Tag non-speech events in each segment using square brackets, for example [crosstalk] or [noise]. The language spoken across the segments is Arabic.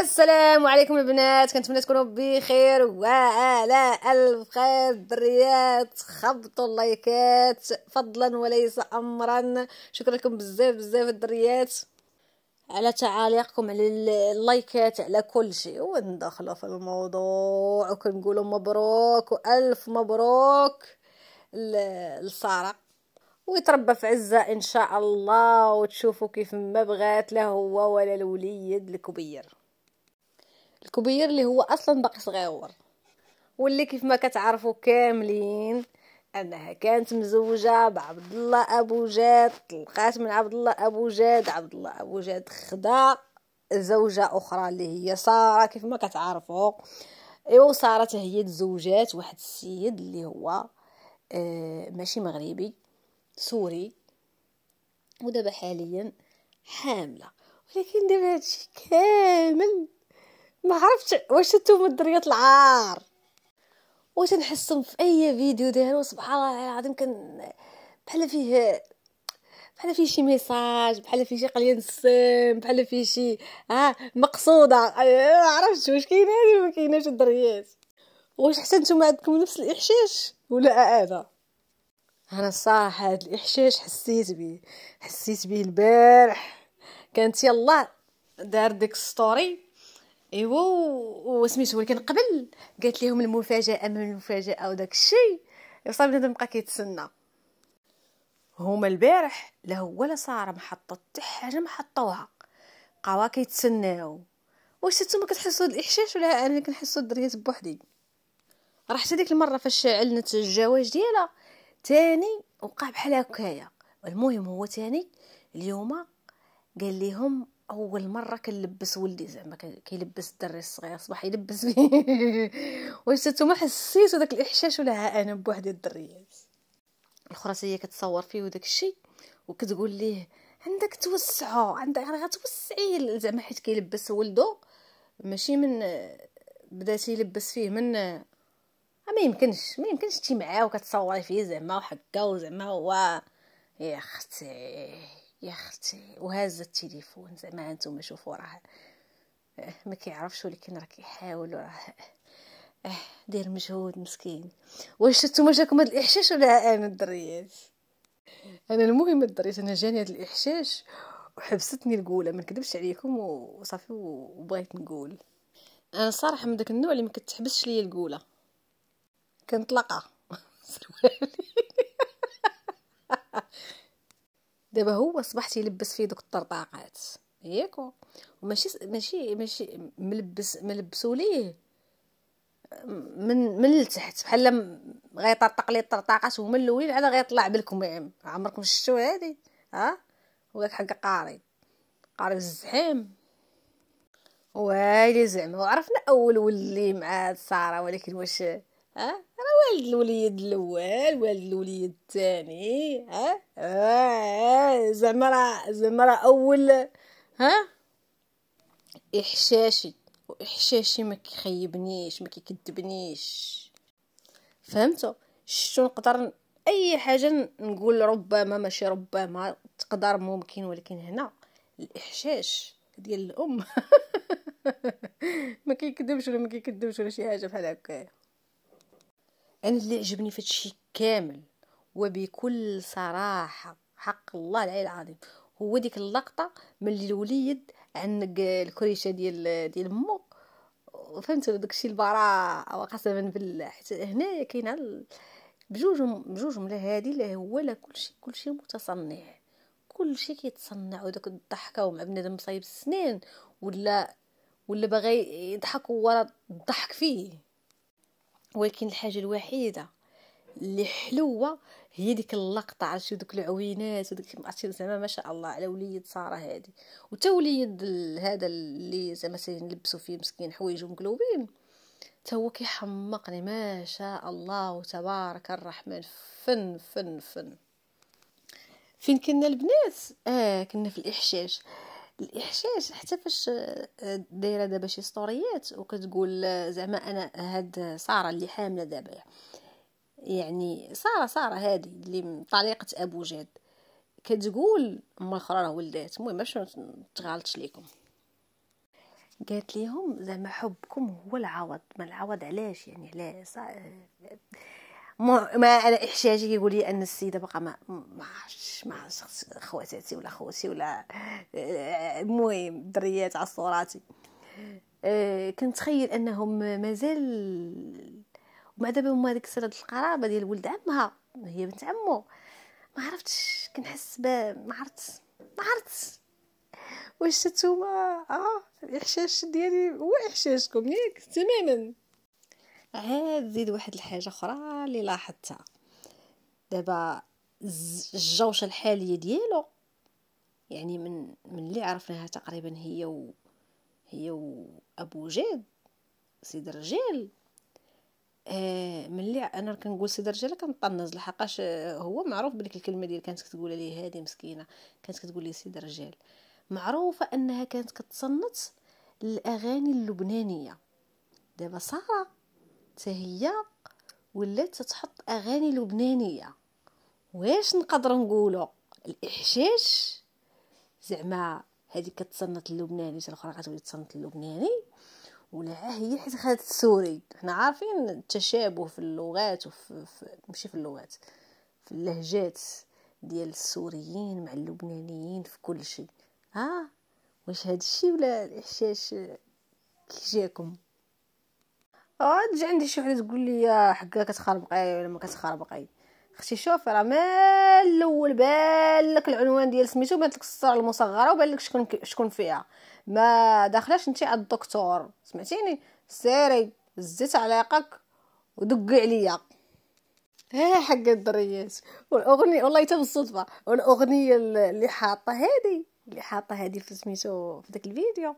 السلام عليكم البنات كنتمنى تكونوا بخير وعلى الف خير الدريات خبطوا اللايكات فضلا وليس امرا شكرا لكم بزاف بزاف الدريات على تعاليقكم على اللايكات على كل شيء وندخلوا في الموضوع وكنقولوا مبروك والف مبروك لساره ويتربى في عزة إن شاء الله وتشوفوا كيف ما بغات لا هو ولا الوليد الكبير الكبير اللي هو اصلا باقي صغيور واللي كيف ما كتعرفوا كاملين انها كانت مزوجه بعبد الله ابو جاد طلقات من عبد الله ابو جاد عبد الله ابو جاد خدا زوجه اخرى اللي هي ساره كيف ما كتعرفوا ايوا ساره هي تزوجات واحد السيد اللي هو آه ماشي مغربي سوري ودابا حاليا حامله ولكن دابا هادشي كامل ما عرفتش واش نتوما الدريات العار واش نحسهم في اي فيديو ديالو سبحان الله العظيم كان بحال فيه بحال فيه شي ميساج بحال فيه شي قليه نسام بحال فيه شي ها آه مقصوده أيوة، عرفتش واش كاين هادي ما كايناش الدريات واش حتى نتوما عندكم نفس الاحشاش ولا انا انا صح هذا الاحشاش حسيت به حسيت به البارح كانت يلا دار ديك ستوري ايوا وسميتو ولكن قبل قالت لهم المفاجاه من المفاجاه وداك الشيء صافي بنادم بقى كيتسنى هما البارح لا هو لا ساره محطه حتى حاجه محطوها بقاو كيتسناو واش نتوما كتحسوا الاحشاش ولا انا كنحسوا الدريات بوحدي راه حتى ديك المره فاش علنت الجواز ديالها تاني وقع بحال هكايا المهم هو تاني اليوم قال لهم اول مره كنلبس ولدي زعما كيلبس الدري الصغير صباح يلبس [laughs] واش نتوما حسيتو داك الاحشاش ولا ها انا بوحدي الدريات الاخرى هي كتصور فيه وداك الشيء وكتقول ليه عندك توسعو عندك غتوسعي زعما حيت كيلبس ولدو ماشي من بدا يلبس فيه من آه، ما يمكنش ما يمكنش تي معاه وكتصوري فيه زعما وحكا وزعما هو يا اختي يا اختي وهز التليفون زعما انتم شوفوا راه أه، ما كيعرفش ولكن راه كيحاول راه أه، داير مجهود مسكين واش نتوما جاكم هذا الاحشاش ولا انا الدريات انا المهم الدريات انا جاني هذا الاحشاش وحبستني القوله ما نكذبش عليكم وصافي وبغيت نقول انا أه، صراحه من داك النوع اللي ما كتحبسش ليا القوله كنطلقها [laughs] دابا هو صبح تيلبس فيه دوك الطرطاقات ياكو وماشي ماشي ماشي ملبس ملبسو ليه من من التحت بحال غيطرطق ليه الطرطاقات هما الاولين على غيطلع بالكمام عمركم شفتو هادي ها وياك حق قاري قاري الزحيم ويلي زعما وعرفنا اول ولي مع ساره ولكن واش ها راه والد الوليد الاول والد الوليد الثاني ها آه زعما راه زعما راه اول ها احشاشي واحشاشي ما كيخيبنيش ما كيكذبنيش فهمتوا شتو نقدر اي حاجه نقول ربما ماشي ربما تقدر ممكن ولكن هنا الاحشاش ديال الام [laughs] ما كيكذبش ولا ما كيكذبش ولا شي حاجه بحال هكا انا اللي عجبني في هادشي كامل وبكل صراحه حق الله العلي العظيم هو ديك اللقطه ملي الوليد عنق الكريشه ديال ديال مو فهمتوا داكشي البراءه وقسما بالله حيت هنايا كاين بجوجهم بجوجهم لا هادي لا هو لا كلشي كلشي متصنع كلشي كيتصنع وداك الضحكه ومع بنادم مصايب السنين ولا ولا باغي يضحك ورا الضحك فيه ولكن الحاجه الوحيده اللي حلوه هي ديك اللقطه عرفتي دوك العوينات وديك عرفتي زعما ما شاء الله على وليد ساره هادي وتا وليد هذا اللي زعما سينلبسوا فيه مسكين حوايجو مقلوبين تا هو كيحمقني ما شاء الله تبارك الرحمن فن فن فن فين كنا البنات اه كنا في الاحشاش الاحشاش حتى فاش آه، دايره دابا شي ستوريات وكتقول آه، زعما انا هاد ساره اللي حامله دابا يعني ساره ساره هادي اللي طليقه ابو جاد كتقول اما الاخرى راه ولدات المهم باش تغالطش ليكم قالت ليهم زعما حبكم هو العوض ما العوض علاش يعني علاش ما انا احشاجي كيقول لي ان السيده بقى ما ما عرفتش ما خواتاتي ولا خوتي ولا آه، المهم دريات عصوراتي كنت آه، كنتخيل انهم مازال ومع دابا هما ديك السيره القرابه ديال ولد عمها هي بنت عمو ما عرفتش كنحس ب ما عرفت ما عرفت واش نتوما اه الاحشاش ديالي هو احشاشكم ياك تماما عاد زيد واحد الحاجه اخرى اللي لاحظتها دابا الجوشه الحاليه ديالو يعني من من اللي عرفناها تقريبا هي و هي وابو جاد سيد رجال آه ملي انا كنقول سيد رجال كنطنز لحقاش آه، هو معروف بديك الكلمه ديال كانت كتقول ليه هذه مسكينه كانت كتقول لي سيد رجال معروفه انها كانت كتصنت الاغاني اللبنانيه دابا ساره حتى هي ولات تتحط اغاني لبنانيه واش نقدر نقولوا الاحشاش زعما هذه كتصنت اللبناني حتى الاخرى غتولي تصنت اللبناني ولا اه هي حيت خدات السوري حنا عارفين التشابه في اللغات وفي ماشي في اللغات في اللهجات ديال السوريين مع اللبنانيين في كل شيء ها اه؟ واش هذا الشيء ولا كي كيجيكم اه تجي عندي شي وحده تقول لي حقا كتخربقي ولا ما كتخربقي اختي شوفي راه مال الاول بان لك العنوان ديال سميتو بان لك الصوره المصغره وبان لك شكون شكون فيها ما داخلاش انت عند الدكتور سمعتيني سيري زيت علاقك ودقي عليا ها حق الدريات والاغنيه والله حتى بالصدفه والاغنيه اللي حاطه هذه اللي حاطه هذه في سميتو في داك الفيديو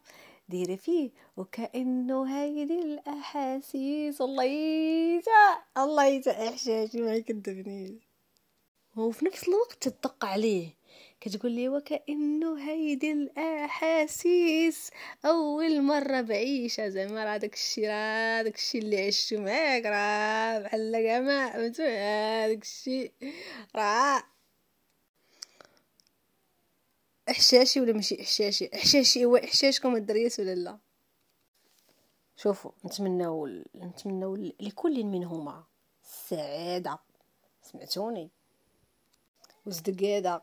ديري فيه وكأنه هيدي الأحاسيس الله يجا الله يجا إحشاشي إيه ما يكذبنيش وفي نفس الوقت تدق عليه كتقول لي وكأنه هيدي الأحاسيس أول مرة بعيشة زعما راه داك الشي راه داك الشي اللي عشتو معاك راه بحال كاع ما هذاك الشي راه احشاشي ولا ماشي احشاشي احشاشي هو احشاشكم الدريات ولا لا شوفوا نتمناو نتمناو لكل منهما السعاده سمعتوني وزدقاده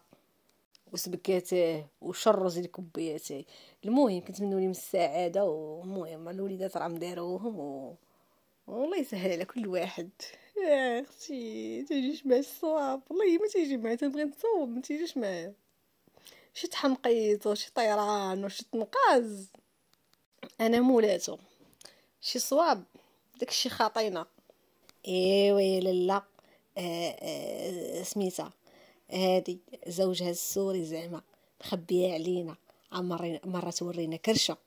وسبكاته وشرز لكبياته المهم كنتمنوا لهم السعاده والمهم الوليدات راهم داروهم و... والله يسهل على كل واحد يا اختي تجيش مع الصواب والله ما تيجي معايا تنبغي نتصوب ما تيجيش معايا شي تحمقيط وشي طيران وشي تنقاز انا مولاتو شي صواب داكشي خاطينا ايوا يا لالا آه، آه، سميتها هادي زوجها السوري زعما مخبيه علينا مرة تورينا كرشة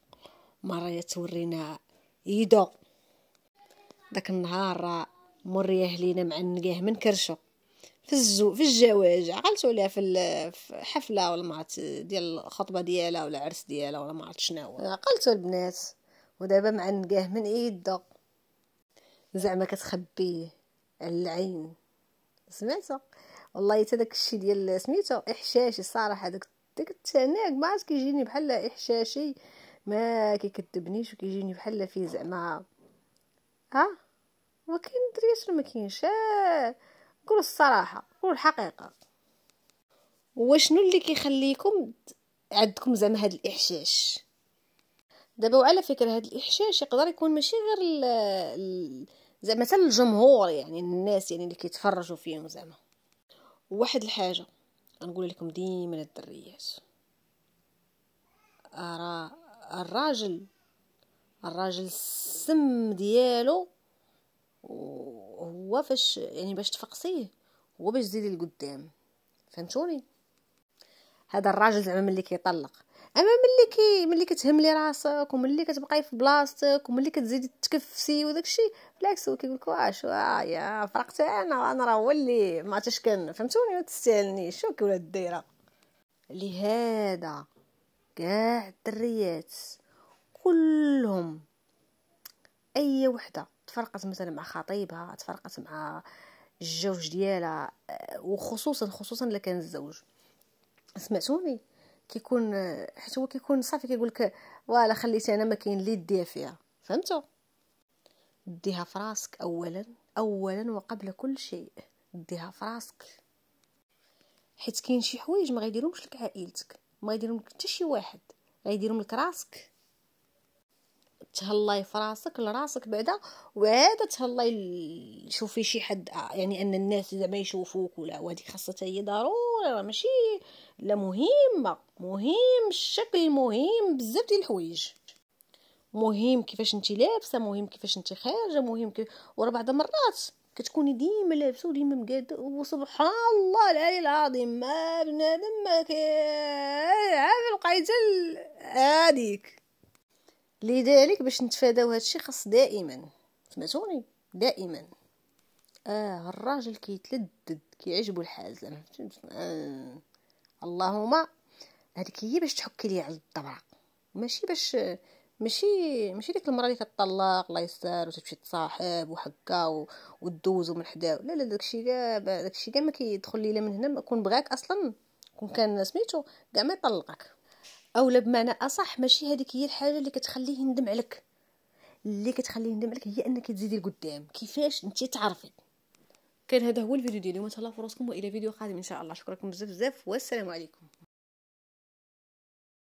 مرة تورينا يدو داك النهار مريه لينا معنقيه من كرشو في الزو في الجواج عقلتو ليها في حفله ولا ما عرفت ديال الخطبه ديالها ولا العرس ديالها ولا ما عرفت شناهو عقلتو البنات ودابا معنقاه من يده زعما كتخبيه على العين سمعتو والله حتى داك الشيء ديال سميتو احشاشي الصراحه داك داك التناك ما عرفت كيجيني بحال احشاشي ما كيكذبنيش وكيجيني بحال فيه زعما ها ما كاين دريات ما كاينش قولوا الصراحه قولوا الحقيقه وشنو اللي كيخليكم عندكم زعما هاد الاحشاش دابا وعلى فكره هاد الاحشاش يقدر يكون ماشي غير ال زعما مثلا الجمهور يعني الناس يعني اللي كيتفرجوا فيهم زعما واحد الحاجه غنقول لكم ديما الدريات راه الراجل الراجل السم ديالو هو فاش يعني باش تفقسيه هو باش تزيدي لقدام فهمتوني هذا الراجل زعما ملي كيطلق اما ملي كي ملي كتهملي راسك وملي كتبقاي في بلاصتك وملي كتزيدي تكفسي وداكشي بالعكس هو كيقول لك واش آه، يا فرقت انا انا راه هو اللي ما عرفتش كان فهمتوني ما تستاهلنيش شوكي ولا الدايره لهذا كاع الدريات كلهم اي وحده تفرقت مثلا مع خطيبها تفرقت مع الجوج ديالها آه، وخصوصا خصوصا الا كان الزوج سمعتوني كيكون آه، حيت هو كيكون صافي كيقول لك ولا خليتي انا ما كاين اللي ديها فيها فهمتوا ديها فراسك اولا اولا وقبل كل شيء ديها فراسك حيت كاين شي حوايج ما غيديرهمش لك عائلتك ما غيديرهم لك حتى شي واحد غيديرهم لك راسك تهلاي في راسك لراسك بعدا وعاد تهلاي شوفي شي حد يعني ان الناس زعما يشوفوك ولا وهذيك خاصها هي ضروري راه ماشي لا مهمه مهم الشكل مهم بزاف ديال الحوايج مهم كيفاش انت لابسه مهم كيفاش انت خارجه مهم كيف ورا بعض مرات كتكوني ديما لابسه وديما مقاده وسبحان الله العلي العظيم ما بنادم ما كيعرف لقيت هذيك لذلك باش نتفاداو الشيء خاص دائما سمعتوني دائما اه الراجل كيتلدد كيعجبو الحال زعما آه. اللهم هذيك هي باش تحكي لي على الطبع ماشي باش ماشي ماشي ديك المراه اللي كتطلق الله يستر وتمشي تصاحب وحكا ودوزو من حداو لا لا داكشي كاع داكشي كاع ما كيدخل لي لا من هنا كون بغاك اصلا كون كان سميتو كاع ما يطلقك اولا بمعنى اصح ماشي هذيك هي الحاجه اللي كتخليه يندم عليك اللي كتخليه يندم عليك هي انك تزيدي لقدام كيفاش انت تعرفي كان هذا هو الفيديو ديال اليوم تهلاو فرصكم والى فيديو قادم ان شاء الله شكرا لكم بزاف بزاف والسلام عليكم